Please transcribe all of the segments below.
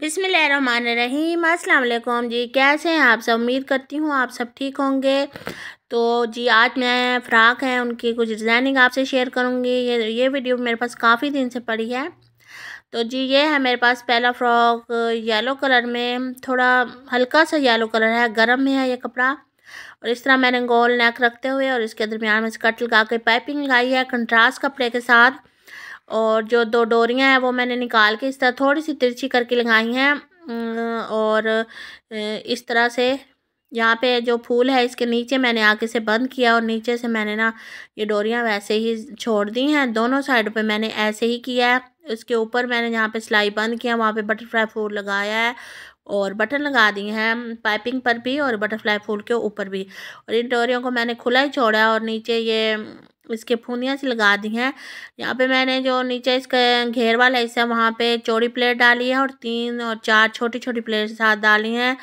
बिसमीम अल्लाम जी कैसे हैं आप सब उम्मीद करती हूँ आप सब ठीक होंगे तो जी आज मैं फ़्राक है उनकी कुछ डिज़ाइनिंग आपसे शेयर करूँगी ये ये वीडियो मेरे पास काफ़ी दिन से पड़ी है तो जी ये है मेरे पास पहला फ़्रॉक येलो कलर में थोड़ा हल्का सा येलो कलर है गर्म में है ये कपड़ा और इस तरह मैंने गोल नेक रखते हुए और इसके दरमियान में स्कर्ट लगा के पाइपिंग लगाई है कंट्रास्ट कपड़े के साथ और जो दो डोरियां हैं वो मैंने निकाल के इस तरह थोड़ी सी तिरछी करके लगाई हैं और इस तरह से यहाँ पे जो फूल है इसके नीचे मैंने आके से बंद किया और नीचे से मैंने ना ये डोरियाँ वैसे ही छोड़ दी हैं दोनों साइड पे मैंने ऐसे ही किया है इसके ऊपर मैंने जहाँ पे सिलाई बंद किया वहाँ पे बटरफ्लाई फूल लगाया है और बटन लगा दिए हैं पाइपिंग पर भी और बटरफ्लाई फूल के ऊपर भी और इन डोरियों को मैंने खुला ही छोड़ा और नीचे ये इसके फूनियाँ से लगा दी हैं यहाँ पे मैंने जो नीचे इसका घेर वाला हिस्सा वहाँ पे चौड़ी प्लेट डाली है और तीन और चार छोटी छोटी प्लेट्स साथ डाली हैं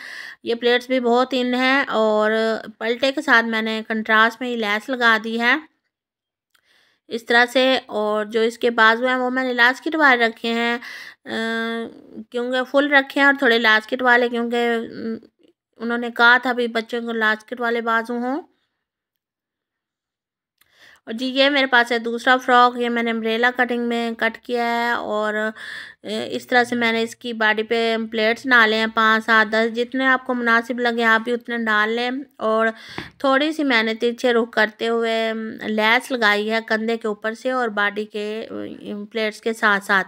ये प्लेट्स भी बहुत इन हैं और पलटे के साथ मैंने कंट्रास्ट में ही लैस लगा दी है इस तरह से और जो इसके बाजू हैं वो मैंने लास्किट वाले रखे हैं क्योंकि फुल रखे हैं और थोड़े लास्किट वाले क्योंकि उन्होंने कहा था भी बच्चों को किट वाले बाजू हों और जी ये मेरे पास है दूसरा फ्रॉक ये मैंने अम्ब्रेला कटिंग में कट किया है और इस तरह से मैंने इसकी बॉडी पे प्लेट्स डाले हैं पाँच सात दस जितने आपको मुनासिब लगे आप भी उतने डाल लें और थोड़ी सी मैंने तिरछे रुख करते हुए लैस लगाई है कंधे के ऊपर से और बॉडी के प्लेट्स के साथ साथ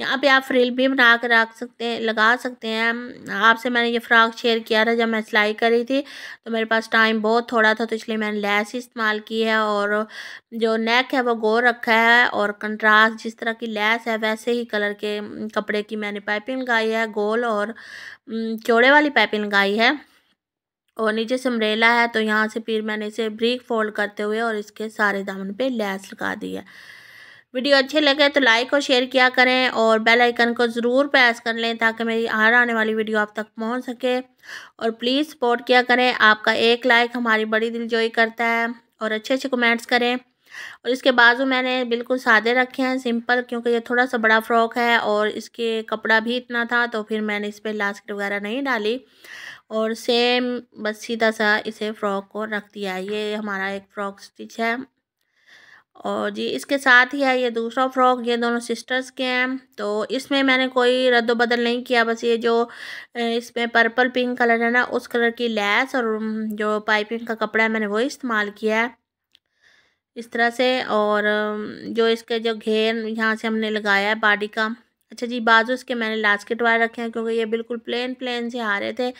यहाँ पे आप फ्रिल भी बना कर रख सकते हैं लगा सकते हैं आपसे मैंने ये फ्रॉक शेयर किया था जब मैं सिलाई करी थी तो मेरे पास टाइम बहुत थोड़ा था तो इसलिए मैंने लैस इस्तेमाल की है और जो नेक है वो गोर रखा है और कंट्रास्ट जिस तरह की लैस है वैसे ही कलर के कपड़े की मैंने पाइपिंग लगाई है गोल और चौड़े वाली पाइपिंग लगाई है और नीचे से अम्ब्रेला है तो यहाँ से फिर मैंने इसे ब्रीक फोल्ड करते हुए और इसके सारे दामन पे लैस लगा दी है वीडियो अच्छे लगे तो लाइक और शेयर किया करें और बेल आइकन को ज़रूर प्रेस कर लें ताकि मेरी हर आने वाली वीडियो आप तक पहुंच सके और प्लीज़ सपोर्ट किया करें आपका एक लाइक हमारी बड़ी दिलजोई करता है और अच्छे अच्छे कमेंट्स करें और इसके बाजू मैंने बिल्कुल सादे रखे हैं सिंपल क्योंकि ये थोड़ा सा बड़ा फ्रॉक है और इसके कपड़ा भी इतना था तो फिर मैंने इस पर लास्ट वगैरह नहीं डाली और सेम बस सीधा सा इसे फ्रॉक को रख दिया ये हमारा एक फ्रॉक स्टिच है और जी इसके साथ ही है ये दूसरा फ्रॉक ये दोनों सिस्टर्स के हैं तो इसमें मैंने कोई रद्दबदल नहीं किया बस ये जो इसमें पर्पल पिंक कलर है ना उस कलर की लैस और जो पाइपिंग का कपड़ा है मैंने वो इस्तेमाल किया है इस तरह से और जो इसके जो घेर यहाँ से हमने लगाया है बाडी का अच्छा जी बाजू इसके मैंने लास्केट वाले रखे हैं क्योंकि ये बिल्कुल प्लेन प्लेन से आ रहे थे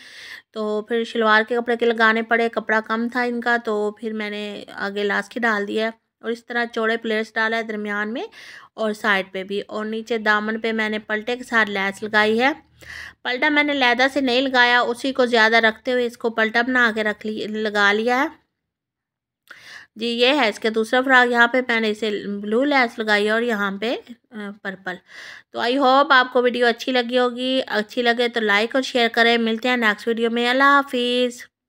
तो फिर शलवार के कपड़े के लगाने पड़े कपड़ा कम था इनका तो फिर मैंने आगे लास्केट डाल दिया और इस तरह चौड़े प्लेट्स डाला है दरमियान में और साइड पे भी और नीचे दामन पे मैंने पलटे के साथ लैस लगाई है पलटा मैंने लैदा से नहीं लगाया उसी को ज़्यादा रखते हुए इसको पलटा बना के रख ली लगा लिया है जी ये है इसका दूसरा फ्राक यहाँ पे मैंने इसे ब्लू लेस लगाई है और यहाँ पे पर्पल तो आई होप आपको वीडियो अच्छी लगी होगी अच्छी लगे तो लाइक और शेयर करें मिलते हैं नेक्स्ट वीडियो में अल्लाह हाफिज़